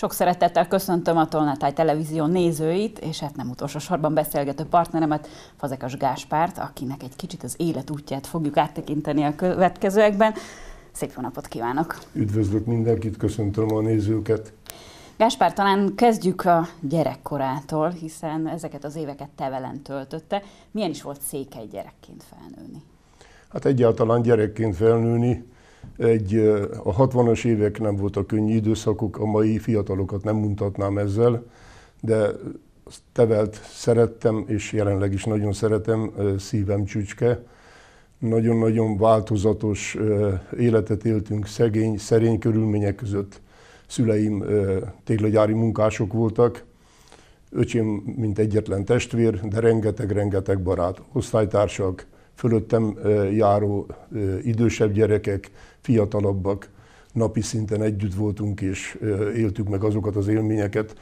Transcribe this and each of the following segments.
Sok szeretettel köszöntöm a Tolnatáj Televízió nézőit, és hát nem utolsó sorban beszélgető partneremet, Fazekas Gáspárt, akinek egy kicsit az életútját fogjuk áttekinteni a következőekben. Szép jó napot kívánok! Üdvözlök mindenkit, köszöntöm a nézőket! Gáspár, talán kezdjük a gyerekkorától, hiszen ezeket az éveket tevelen töltötte. Milyen is volt székely gyerekként felnőni? Hát egyáltalán gyerekként felnőni egy, a 60-as évek nem voltak könnyű időszakok, a mai fiatalokat nem mutatnám ezzel, de Tevelt szerettem, és jelenleg is nagyon szeretem, szívem csücske. Nagyon-nagyon változatos életet éltünk, szegény, szerény körülmények között. Szüleim téglagyári munkások voltak, öcsém, mint egyetlen testvér, de rengeteg-rengeteg barát, osztálytársak, fölöttem járó idősebb gyerekek, fiatalabbak, napi szinten együtt voltunk és éltük meg azokat az élményeket,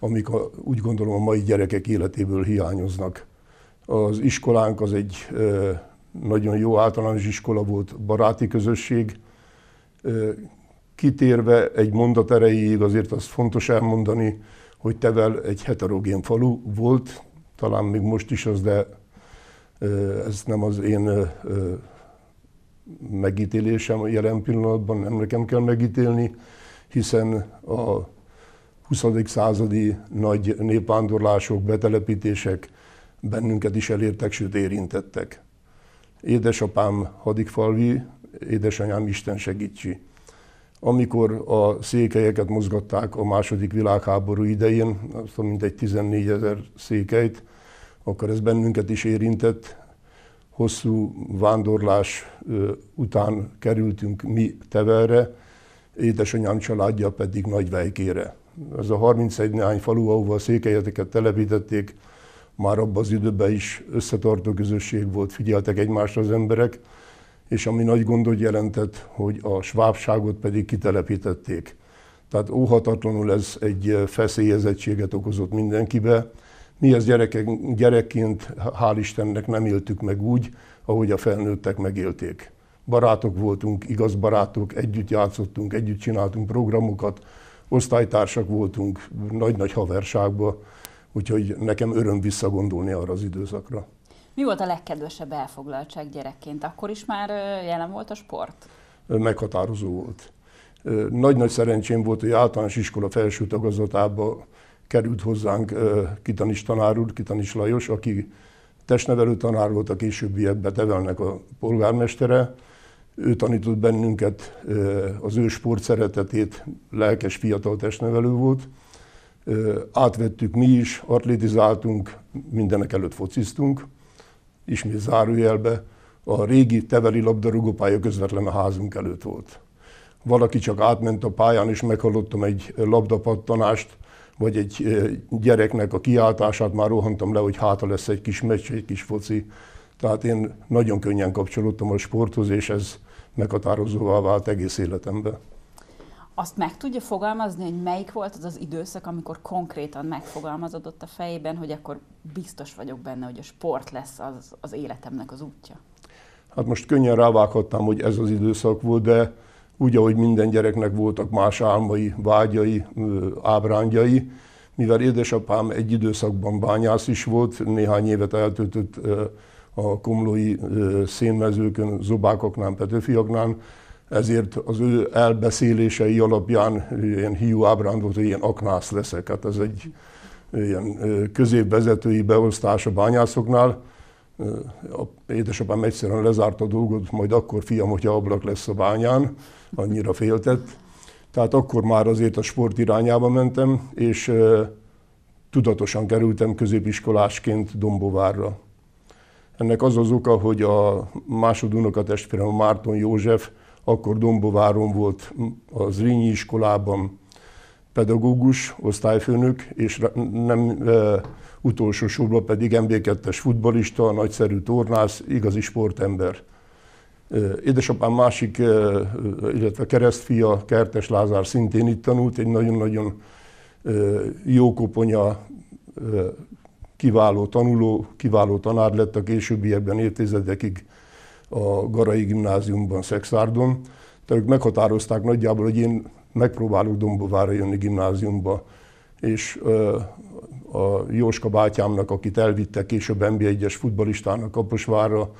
amik a, úgy gondolom a mai gyerekek életéből hiányoznak. Az iskolánk az egy nagyon jó általános iskola volt, baráti közösség. Kitérve egy mondat erejéig azért azt fontos elmondani, hogy Tevel egy heterogén falu volt, talán még most is az, de ez nem az én megítélésem jelen pillanatban, nem nekem kell megítélni, hiszen a 20. századi nagy népvándorlások, betelepítések bennünket is elértek, sőt érintettek. Édesapám hadikfalvi, édesanyám Isten segítsi. Amikor a székelyeket mozgatták a második világháború idején, azt mondom, egy 14 ezer székelyt, akkor ez bennünket is érintett. Hosszú vándorlás után kerültünk mi Teverre, édesanyám családja pedig Nagyvejkére. Ez a 31 néhány falu, ahova a székelyeteket telepítették, már abban az időben is összetartó közösség volt, figyeltek egymásra az emberek, és ami nagy gondot jelentett, hogy a svábságot pedig kitelepítették. Tehát óhatatlanul ez egy feszélyezettséget okozott mindenkibe, mi ezt gyerekek, gyerekként, hál' Istennek nem éltük meg úgy, ahogy a felnőttek megélték. Barátok voltunk, igaz barátok, együtt játszottunk, együtt csináltunk programokat, osztálytársak voltunk, nagy-nagy haverságba, úgyhogy nekem öröm visszagondolni arra az időszakra. Mi volt a legkedvesebb elfoglaltság gyerekként? Akkor is már jelen volt a sport? Meghatározó volt. Nagy-nagy szerencsém volt, hogy általános iskola felső tagozatában került hozzánk Kitanis tanár úr, Kitanis Lajos, aki testnevelő tanár volt, a későbbiekben tevelnek a polgármestere. Ő tanított bennünket az ő sport szeretetét, lelkes fiatal testnevelő volt. Átvettük mi is, atlétizáltunk, mindenek előtt fociztunk. Ismét zárójelbe, a régi teveli labdarúgópálya közvetlen a házunk előtt volt. Valaki csak átment a pályán, és meghallottam egy labdapattanást, vagy egy gyereknek a kiáltását már rohantam le, hogy hátra lesz egy kis meccs, egy kis foci. Tehát én nagyon könnyen kapcsolódtam a sporthoz, és ez meghatározóvá vált egész életemben. Azt meg tudja fogalmazni, hogy melyik volt az az időszak, amikor konkrétan megfogalmazódott a fejében, hogy akkor biztos vagyok benne, hogy a sport lesz az, az életemnek az útja? Hát most könnyen rávághattam, hogy ez az időszak volt, de úgy, ahogy minden gyereknek voltak más álmai, vágyai, ábrányai, mivel édesapám egy időszakban bányász is volt, néhány évet eltöltött a komlói szénmezőkön, zobákoknál, petőfiaknál, ezért az ő elbeszélései alapján ilyen hiú ábránd volt, hogy ilyen aknász leszek. Hát ez egy ilyen középvezetői beosztás a bányászoknál, édesapám egyszerűen lezárta a dolgot, majd akkor fiam, hogyha ablak lesz a bányán, annyira féltett. Tehát akkor már azért a sport irányába mentem, és tudatosan kerültem középiskolásként Dombovárra. Ennek az az oka, hogy a másodunok a testvérem Márton József akkor Dombováron volt az Rényi iskolában, pedagógus, osztályfőnök, és nem e, utolsó sorban pedig MB2-es futbalista, nagyszerű tornász, igazi sportember. Édesapám másik, illetve keresztfia, Kertes Lázár szintén itt tanult, egy nagyon-nagyon jó koponya, kiváló tanuló, kiváló tanár lett a későbbiekben évtizedekig a Garai Gimnáziumban, Szexárdon. Tehát ők meghatározták nagyjából, hogy én megpróbálok Dombovára jönni gimnáziumba, és a Jóska bátyámnak, akit elvittek később NBA 1 es futbalistának Kaposvárra,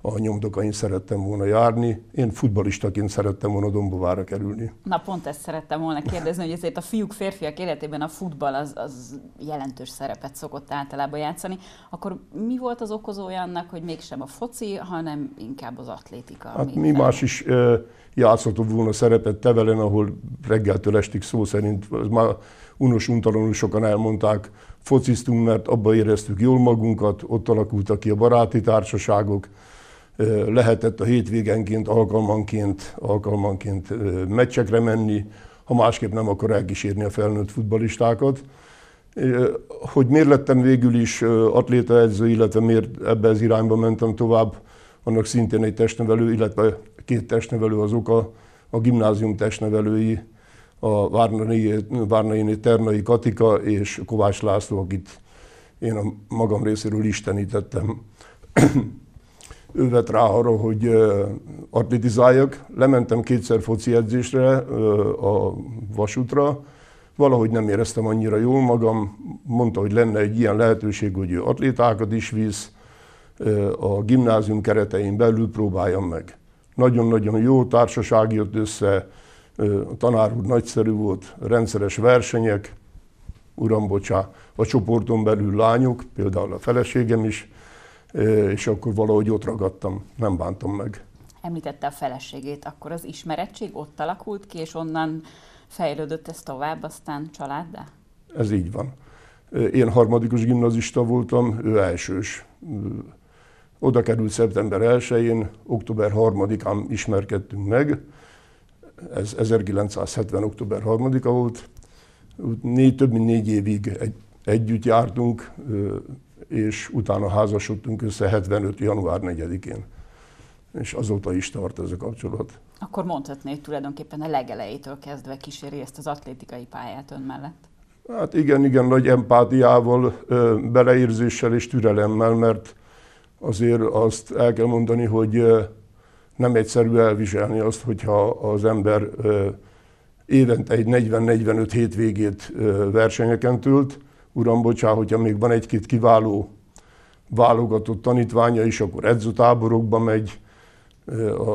a nyomdokain szerettem volna járni. Én futbalistaként szerettem volna Dombovára kerülni. Na pont ezt szerettem volna kérdezni, hogy ezért a fiúk férfiak életében a futball az, az jelentős szerepet szokott általában játszani. Akkor mi volt az okozója annak, hogy mégsem a foci, hanem inkább az atlétika? Hát mi más is játszhatott volna szerepet Tevelen, ahol reggeltől estig szó szerint, ez már unos untalanul sokan elmondták, fociztunk, mert abba éreztük jól magunkat, ott alakultak ki a baráti társaságok, lehetett a hétvégenként, alkalmanként, alkalmanként meccsekre menni, ha másképp nem, akkor elkísérni a felnőtt futbalistákat. Hogy miért lettem végül is atlétaedző, illetve miért ebbe az irányba mentem tovább, annak szintén egy testnevelő, illetve két testnevelő azok a, a gimnázium testnevelői, a Várnai, Várnainé Ternai Katika és Kovács László, akit én a magam részéről istenítettem. ő vett rá arra, hogy atletizáljak. Lementem kétszer foci edzésre a vasútra, valahogy nem éreztem annyira jól magam, mondta, hogy lenne egy ilyen lehetőség, hogy ő atlétákat is visz, a gimnázium keretein belül próbáljam meg nagyon-nagyon jó társaság jött össze, a tanár úr nagyszerű volt, rendszeres versenyek, uram, bocsá, a csoporton belül lányok, például a feleségem is, és akkor valahogy ott ragadtam, nem bántam meg. Említette a feleségét, akkor az ismerettség ott alakult ki, és onnan fejlődött ez tovább, aztán családdá? Ez így van. Én harmadikos gimnazista voltam, ő elsős. Oda került szeptember 1-én, október 3-án ismerkedtünk meg, ez 1970. október 3-a volt, négy, több mint négy évig egy, együtt jártunk, és utána házasodtunk össze 75. január 4-én. És azóta is tart ez a kapcsolat. Akkor mondhatné, hogy tulajdonképpen a legelejétől kezdve kíséri ezt az atlétikai pályát ön mellett? Hát igen, igen, nagy empátiával, beleérzéssel és türelemmel, mert azért azt el kell mondani, hogy nem egyszerű elviselni azt, hogyha az ember évente egy 40-45 hétvégét versenyeken tölt. Uram, bocsá, hogyha még van egy-két kiváló válogatott tanítványa is, akkor edzőtáborokba megy.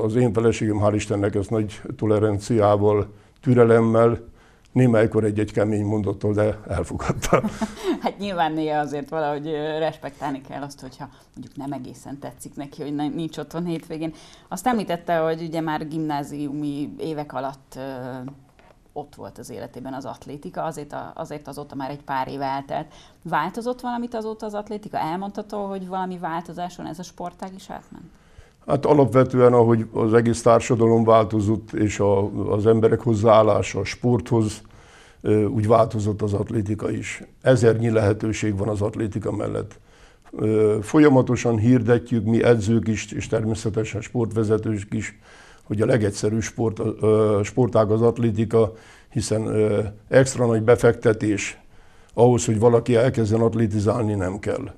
Az én feleségem, hál' Istennek, ezt nagy toleranciával, türelemmel némelykor egy-egy kemény mondottól, de elfogadta. hát nyilván néha azért valahogy respektálni kell azt, hogyha mondjuk nem egészen tetszik neki, hogy ne, nincs otthon hétvégén. Azt említette, hogy ugye már gimnáziumi évek alatt ott volt az életében az atlétika, azért, a, azért azóta már egy pár év eltelt. Változott valamit azóta az atlétika? Elmondható, hogy valami változáson ez a sportág is átment? Hát alapvetően, ahogy az egész társadalom változott, és a, az emberek hozzáállása a sporthoz, úgy változott az atlétika is. Ezernyi lehetőség van az atlétika mellett. Folyamatosan hirdetjük mi edzők is, és természetesen sportvezetők is, hogy a legegyszerűbb sport, sportág az atlétika, hiszen extra nagy befektetés ahhoz, hogy valaki elkezden atlétizálni nem kell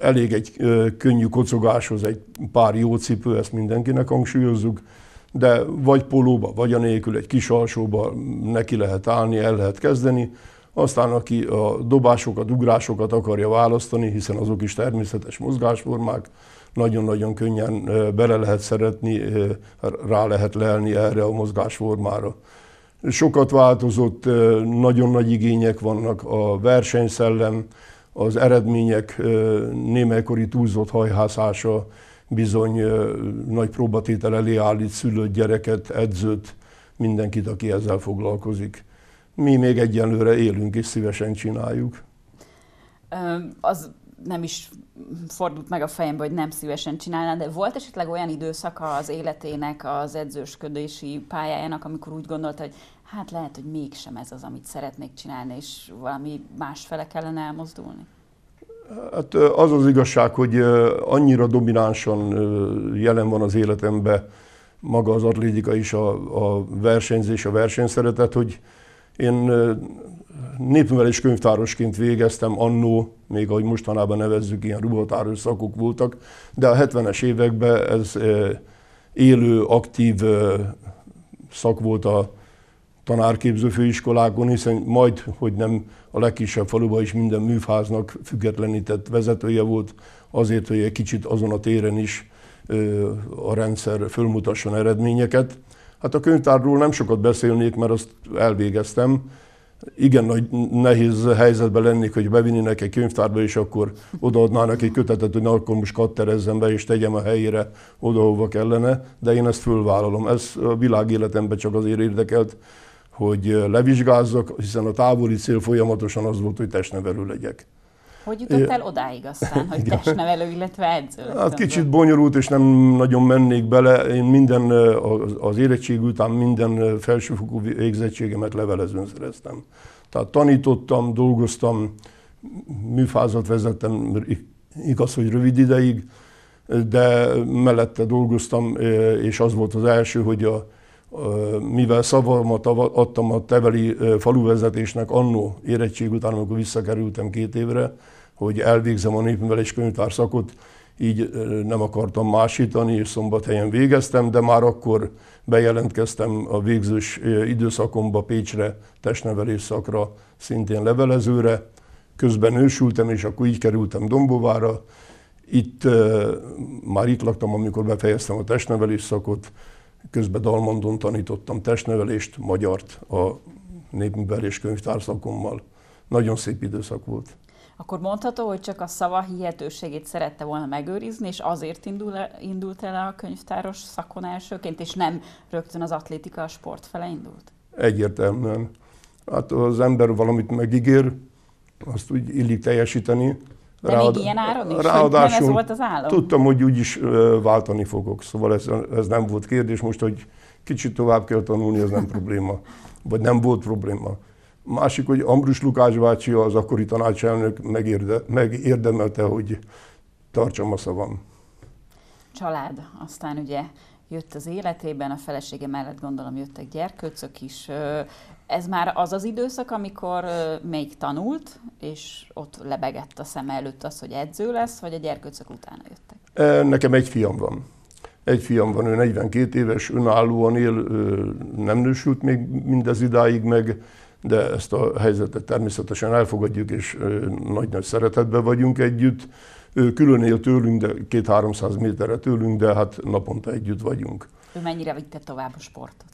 elég egy könnyű kocogáshoz egy pár jó cipő, ezt mindenkinek hangsúlyozzuk, de vagy polóba, vagy anélkül egy kis alsóba neki lehet állni, el lehet kezdeni, aztán aki a dobásokat, ugrásokat akarja választani, hiszen azok is természetes mozgásformák, nagyon-nagyon könnyen bele lehet szeretni, rá lehet lelni erre a mozgásformára. Sokat változott, nagyon nagy igények vannak a versenyszellem, az eredmények némelykori túlzott hajhászása bizony nagy próbatétel elé állít szülőt, gyereket, edzőt, mindenkit, aki ezzel foglalkozik. Mi még egyenlőre élünk és szívesen csináljuk. Az nem is fordult meg a fejembe, hogy nem szívesen csinálná, de volt esetleg olyan időszaka az életének, az edzősködési pályájának, amikor úgy gondolta, hogy hát lehet, hogy mégsem ez az, amit szeretnék csinálni, és valami fele kellene elmozdulni? Hát az az igazság, hogy annyira dominánsan jelen van az életemben maga az atlétika is, a, a versenyzés, a versenyszeretet, hogy én népművelés könyvtárosként végeztem annó, még ahogy mostanában nevezzük, ilyen ruhatáros szakok voltak, de a 70-es években ez élő, aktív szak volt a tanárképző főiskolákon, hiszen majd, hogy nem a legkisebb faluban is minden műfáznak függetlenített vezetője volt, azért, hogy egy kicsit azon a téren is a rendszer fölmutasson eredményeket. Hát a könyvtárról nem sokat beszélnék, mert azt elvégeztem. Igen nagy nehéz helyzetben lennék, hogy bevinnének egy könyvtárba, és akkor odaadnának egy kötetet, hogy akkor most katterezzem be, és tegyem a helyére oda, hova kellene, de én ezt fölvállalom. Ez a világ életemben csak azért érdekelt, hogy levizsgázzak, hiszen a távoli cél folyamatosan az volt, hogy testnevelő legyek. Hogy jutottál odáig aztán, hogy testnevelő, illetve edző? Hát kicsit bonyolult, és nem nagyon mennék bele. Én minden, az érettség után minden felsőfokú végzettségemet levelezőn szereztem. Tehát tanítottam, dolgoztam, műfázat vezettem, igaz, hogy rövid ideig, de mellette dolgoztam, és az volt az első, hogy a mivel szavamat adtam a teveli faluvezetésnek annó érettség után, amikor visszakerültem két évre, hogy elvégzem a népművelés könyvtárszakot, így nem akartam másítani, és szombathelyen végeztem, de már akkor bejelentkeztem a végzős időszakomba Pécsre, testnevelés szakra, szintén levelezőre. Közben ősültem, és akkor így kerültem Dombovára. Itt már itt laktam, amikor befejeztem a testnevelés szakot, Közben Dalmondon tanítottam testnevelést, magyart a népművelés könyvtárszakommal. Nagyon szép időszak volt. Akkor mondható, hogy csak a szava hihetőségét szerette volna megőrizni, és azért indul, indult el a könyvtáros szakon elsőként, és nem rögtön az atlétika a sport fele indult? Egyértelműen. Hát az ember valamit megígér, azt úgy illik teljesíteni, de Ráad, még ilyen áron is? Ráadásul nem ez volt az állam? Tudtam, hogy úgyis váltani fogok, szóval ez, ez nem volt kérdés. Most, hogy kicsit tovább kell tanulni, ez nem probléma. Vagy nem volt probléma. Másik, hogy Ambrus Lukács bácsi, az akkori tanácselnök megérde, megérdemelte, hogy tartsam a szavam. Család, aztán ugye jött az életében, a felesége mellett gondolom jöttek gyerkőcök is. Ez már az az időszak, amikor még tanult, és ott lebegett a szem előtt az, hogy edző lesz, vagy a gyerkőcök utána jöttek? Nekem egy fiam van. Egy fiam van, ő 42 éves, önállóan él, nem nősült még mindez idáig meg, de ezt a helyzetet természetesen elfogadjuk, és nagy-nagy szeretetben vagyunk együtt. Ő külön él tőlünk, de két-háromszáz méterre tőlünk, de hát naponta együtt vagyunk. Ő mennyire vitte tovább a sportot?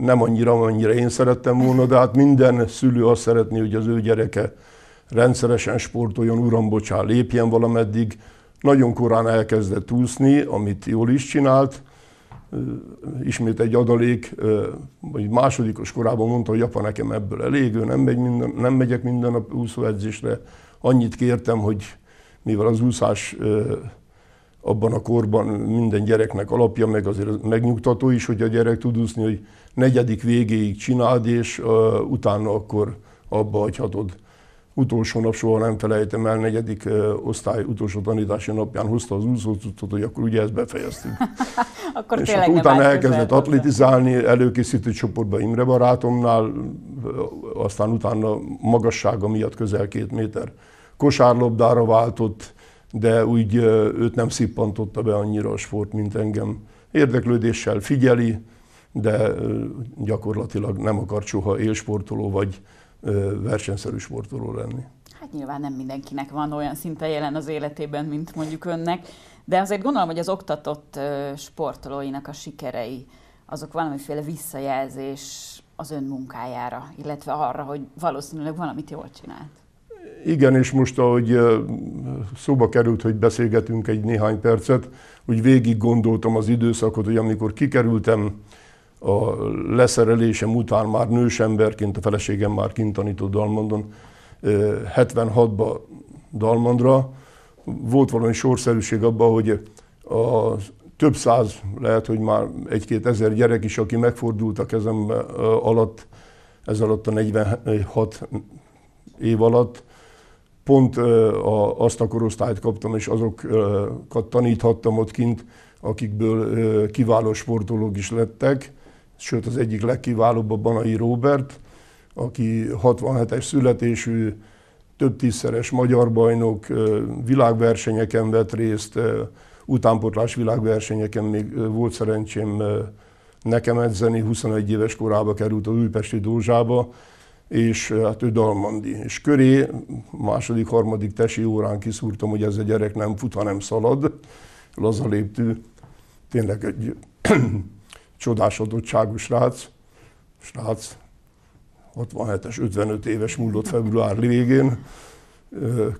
nem annyira, annyira én szerettem volna, de hát minden szülő azt szeretné, hogy az ő gyereke rendszeresen sportoljon, uram, bocsán, lépjen valameddig. Nagyon korán elkezdett úszni, amit jól is csinált. Ismét egy adalék, vagy másodikos korában mondta, hogy apa, nekem ebből elég, ő nem, megy minden, nem megyek minden nap úszóedzésre. Annyit kértem, hogy mivel az úszás abban a korban minden gyereknek alapja, meg azért megnyugtató is, hogy a gyerek tud úszni, hogy negyedik végéig csináld, és uh, utána akkor abba hagyhatod. Utolsó nap soha nem felejtem el, negyedik uh, osztály utolsó tanítási napján hozta az úszócuccot, hogy akkor ugye ezt befejeztük. akkor és akkor hát utána elkezdett atlétizálni, előkészítő csoportba Imre barátomnál, aztán utána magassága miatt közel két méter kosárlabdára váltott, de úgy őt nem szippantotta be annyira a sport, mint engem. Érdeklődéssel figyeli, de gyakorlatilag nem akar soha élsportoló vagy versenyszerű sportoló lenni. Hát nyilván nem mindenkinek van olyan szinte jelen az életében, mint mondjuk önnek, de azért gondolom, hogy az oktatott sportolóinak a sikerei azok valamiféle visszajelzés az ön munkájára, illetve arra, hogy valószínűleg valamit jól csinált. Igen, és most ahogy szóba került, hogy beszélgetünk egy néhány percet, úgy végig gondoltam az időszakot, hogy amikor kikerültem a leszerelésem után már nős emberként, a feleségem már kint tanított Dalmondon, 76-ba Dalmandra, volt valami sorszerűség abban, hogy a több száz, lehet, hogy már egy-két ezer gyerek is, aki megfordult a kezem alatt, ez alatt a 46 év alatt, pont a, azt a korosztályt kaptam, és azokat taníthattam ott kint, akikből kiváló sportolók is lettek, sőt az egyik legkiválóbb a Banai Robert, aki 67-es születésű, több tízszeres magyar bajnok, világversenyeken vett részt, utánpotlás világversenyeken még volt szerencsém nekem edzeni, 21 éves korába került a Újpesti Dózsába, és eh, hát ő dalmandi. És köré második, harmadik tesi órán kiszúrtam, hogy ez a gyerek nem fut, hanem szalad, laza léptű, tényleg egy csodás adottságú srác, srác, 67-es, 55 éves múlott február végén.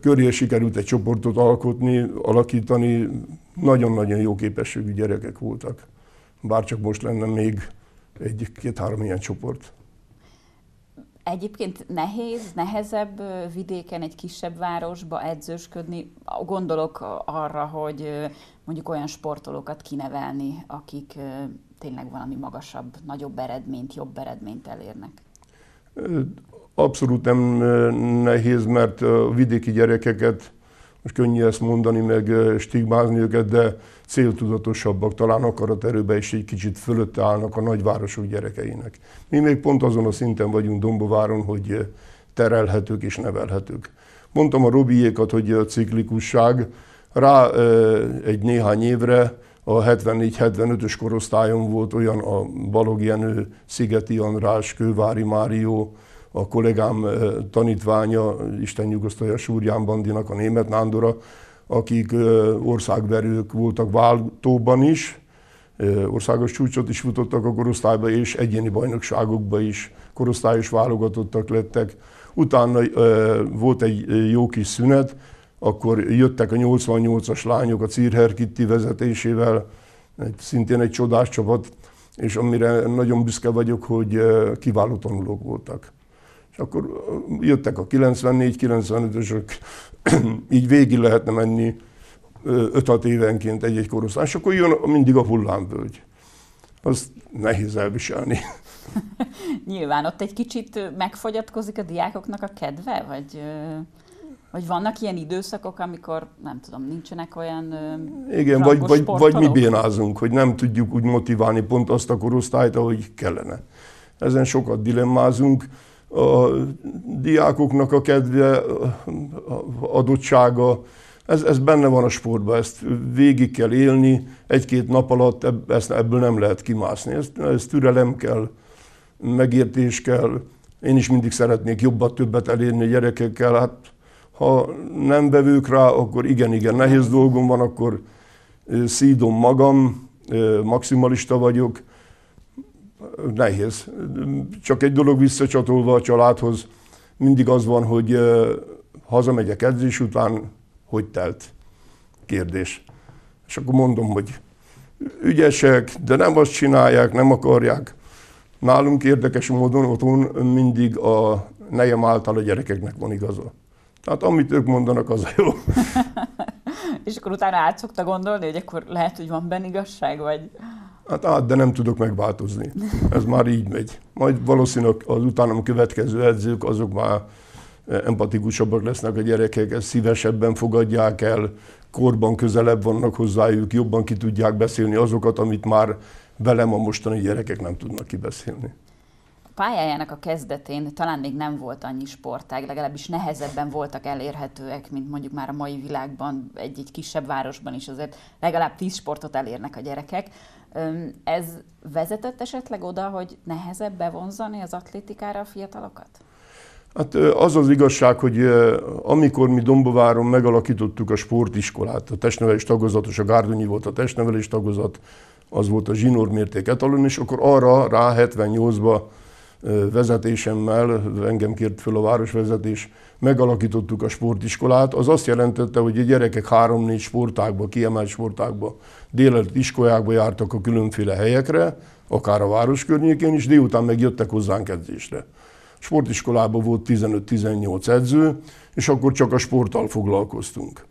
Köré sikerült egy csoportot alkotni, alakítani, nagyon-nagyon jó képességű gyerekek voltak. Bárcsak most lenne még egy-két-három ilyen csoport. Egyébként nehéz, nehezebb vidéken, egy kisebb városba edzősködni. Gondolok arra, hogy mondjuk olyan sportolókat kinevelni, akik tényleg valami magasabb, nagyobb eredményt, jobb eredményt elérnek. Abszolút nem nehéz, mert a vidéki gyerekeket most könnyű ezt mondani, meg stigmázni őket, de céltudatosabbak, talán akaraterőben is egy kicsit fölött állnak a nagyvárosok gyerekeinek. Mi még pont azon a szinten vagyunk Dombováron, hogy terelhetők és nevelhetők. Mondtam a Robiékat, hogy a ciklikusság rá egy néhány évre a 74-75-ös korosztályon volt olyan a Balogjenő, Szigeti András, Kővári Mário, a kollégám eh, tanítványa, Isten nyugosztalja Súrján Bandinak, a német Nándora, akik eh, országverők voltak váltóban is, eh, országos csúcsot is futottak a korosztályba, és egyéni bajnokságokba is korosztályos válogatottak lettek. Utána volt egy jó kis szünet, akkor jöttek a 88-as lányok a Círher Kitti vezetésével, egy, szintén egy csodás csapat, és amire nagyon büszke vagyok, hogy kiváló tanulók voltak akkor jöttek a 94-95-ösök, így végig lehetne menni 5-6 évenként egy-egy korosztály, és akkor jön mindig a hullámvölgy. Az nehéz elviselni. Nyilván ott egy kicsit megfogyatkozik a diákoknak a kedve, vagy, vagy vannak ilyen időszakok, amikor nem tudom, nincsenek olyan Igen, vagy, vagy, vagy mi bénázunk, hogy nem tudjuk úgy motiválni pont azt a korosztályt, ahogy kellene. Ezen sokat dilemmázunk a diákoknak a kedve, a adottsága, ez, ez benne van a sportban, ezt végig kell élni, egy-két nap alatt ebből nem lehet kimászni. ezt ezt türelem kell, megértés kell. Én is mindig szeretnék jobbat, többet elérni a gyerekekkel. Hát, ha nem bevők rá, akkor igen, igen, nehéz dolgom van, akkor szídom magam, maximalista vagyok, nehéz. Csak egy dolog visszacsatolva a családhoz, mindig az van, hogy hazamegyek edzés után, hogy telt kérdés. És akkor mondom, hogy ügyesek, de nem azt csinálják, nem akarják. Nálunk érdekes módon otthon mindig a nejem által a gyerekeknek van igaza. Tehát amit ők mondanak, az jó. És akkor utána át szokta gondolni, hogy akkor lehet, hogy van benne igazság, vagy... Hát át, de nem tudok megváltozni. Ez már így megy. Majd valószínűleg az utánam következő edzők, azok már e, empatikusabbak lesznek a gyerekek, ezt szívesebben fogadják el, korban közelebb vannak hozzájuk, jobban ki tudják beszélni azokat, amit már velem a mostani gyerekek nem tudnak kibeszélni pályájának a kezdetén talán még nem volt annyi sportág, legalábbis nehezebben voltak elérhetőek, mint mondjuk már a mai világban, egy-egy kisebb városban is azért legalább tíz sportot elérnek a gyerekek. Ez vezetett esetleg oda, hogy nehezebb bevonzani az atlétikára a fiatalokat? Hát az az igazság, hogy amikor mi Dombováron megalakítottuk a sportiskolát, a testnevelés tagozatos, a Gárdonyi volt a testnevelés tagozat, az volt a zsinórmérték etalon, és akkor arra rá 78-ba vezetésemmel, engem kért föl a városvezetés, megalakítottuk a sportiskolát. Az azt jelentette, hogy a gyerekek három-négy sportákba, kiemelt sportákba, délelőtt iskolákba jártak a különféle helyekre, akár a város környékén is, délután megjöttek hozzánk edzésre. Sportiskolában volt 15-18 edző, és akkor csak a sporttal foglalkoztunk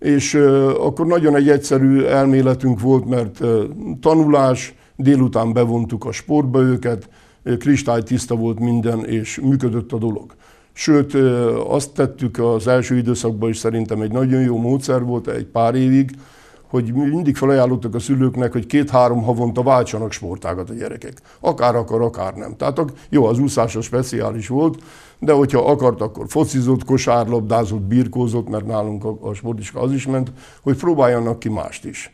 és akkor nagyon egy egyszerű elméletünk volt, mert tanulás, délután bevontuk a sportba őket, kristálytiszta volt minden, és működött a dolog. Sőt, azt tettük az első időszakban is szerintem egy nagyon jó módszer volt egy pár évig, hogy mindig felajánlottak a szülőknek, hogy két-három havonta váltsanak sportágat a gyerekek. Akár akar, akár nem. Tehát jó, az úszása speciális volt, de hogyha akart, akkor focizott, kosárlabdázott, birkózott, mert nálunk a, a sportiska az is ment, hogy próbáljanak ki mást is.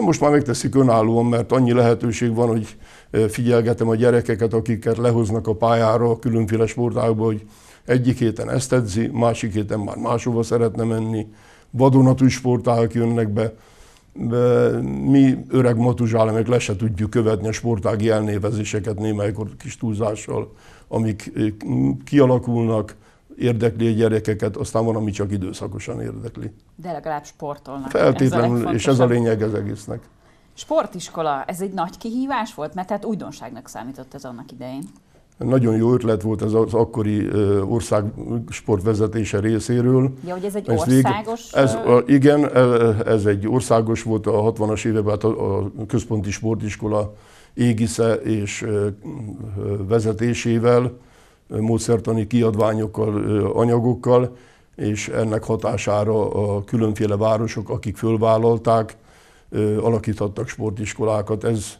Most már megteszik önállóan, mert annyi lehetőség van, hogy figyelgetem a gyerekeket, akiket lehoznak a pályára különféle sportágba, hogy egyik héten ezt edzi, másik héten már máshova szeretne menni, vadonatúj sportágok jönnek be, mi öreg matuzsálemek le se tudjuk követni a sportági elnévezéseket némelykor kis túlzással, amik kialakulnak, érdekli a gyerekeket, aztán van, ami csak időszakosan érdekli. De legalább sportolnak. Feltétlenül, ez és ez a lényeg az egésznek. Sportiskola, ez egy nagy kihívás volt, mert tehát újdonságnak számított ez annak idején. Nagyon jó ötlet volt ez az akkori ország sportvezetése részéről. Ja, hogy ez egy ez országos? Ez, igen, e, ez egy országos volt a 60-as években, hát a, a központi sportiskola égisze és vezetésével, módszertani kiadványokkal, anyagokkal, és ennek hatására a különféle városok, akik fölvállalták, Alakítottak sportiskolákat. Ez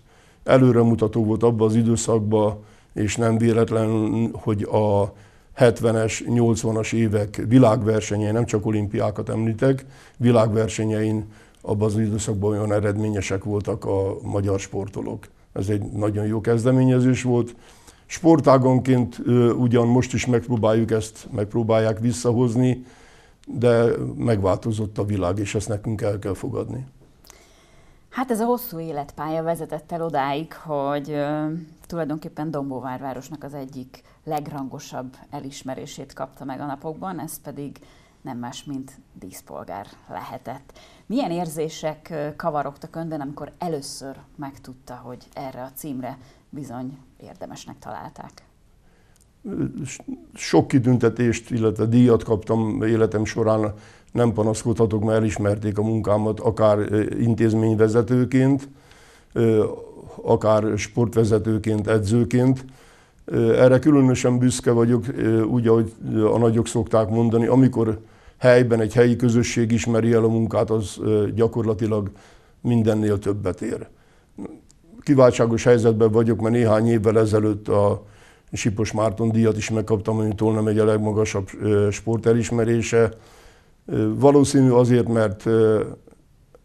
előremutató volt abban az időszakban, és nem véletlen, hogy a 70-es, 80-as évek világversenyei nem csak olimpiákat említek, világversenyein abban az időszakban olyan eredményesek voltak a magyar sportolók. Ez egy nagyon jó kezdeményezés volt. Sportágonként ugyan most is megpróbáljuk ezt, megpróbálják visszahozni, de megváltozott a világ, és ezt nekünk el kell fogadni. Hát ez a hosszú életpálya vezetett el odáig, hogy ö, tulajdonképpen Dombóvárvárosnak az egyik legrangosabb elismerését kapta meg a napokban, ez pedig nem más, mint díszpolgár lehetett. Milyen érzések kavarogtak önben, amikor először megtudta, hogy erre a címre bizony érdemesnek találták? sok kitüntetést, illetve díjat kaptam életem során, nem panaszkodhatok, mert elismerték a munkámat, akár intézményvezetőként, akár sportvezetőként, edzőként. Erre különösen büszke vagyok, úgy, ahogy a nagyok szokták mondani, amikor helyben egy helyi közösség ismeri el a munkát, az gyakorlatilag mindennél többet ér. Kiváltságos helyzetben vagyok, mert néhány évvel ezelőtt a Sipos Márton díjat is megkaptam, ami nem egy a legmagasabb sport elismerése. Valószínű azért, mert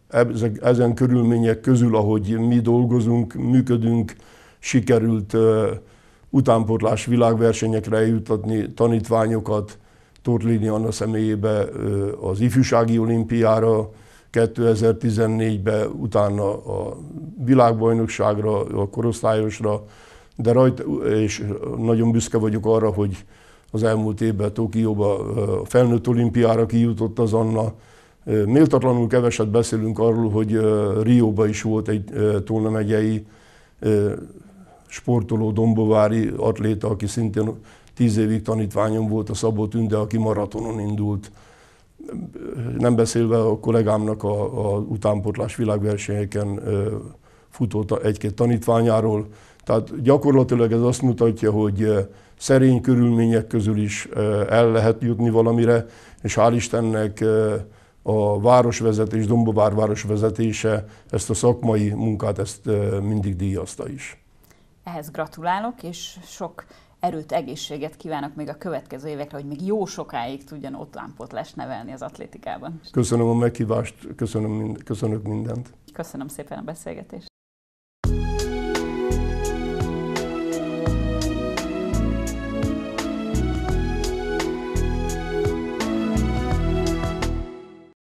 e-, ezen körülmények közül, ahogy mi dolgozunk, működünk, sikerült utánpótlás világversenyekre eljutatni tanítványokat, Tortlini Anna személyébe az ifjúsági olimpiára, 2014-ben, utána a világbajnokságra, a korosztályosra, de rajta, és nagyon büszke vagyok arra, hogy az elmúlt évben Tokióba a felnőtt olimpiára kijutott az Anna. Méltatlanul keveset beszélünk arról, hogy Rióba is volt egy Tolna megyei sportoló, dombovári atléta, aki szintén tíz évig tanítványom volt a Szabó Tünde, aki maratonon indult. Nem beszélve a kollégámnak a, a utánpotlás világversenyeken futott egy-két tanítványáról, tehát gyakorlatilag ez azt mutatja, hogy szerény körülmények közül is el lehet jutni valamire, és hál' Istennek a városvezetés, Dombovár városvezetése ezt a szakmai munkát ezt mindig díjazta is. Ehhez gratulálok, és sok erőt, egészséget kívánok még a következő évekre, hogy még jó sokáig tudjon ott lesz nevelni az atlétikában. Köszönöm a meghívást, köszönöm, köszönök mindent. Köszönöm szépen a beszélgetést.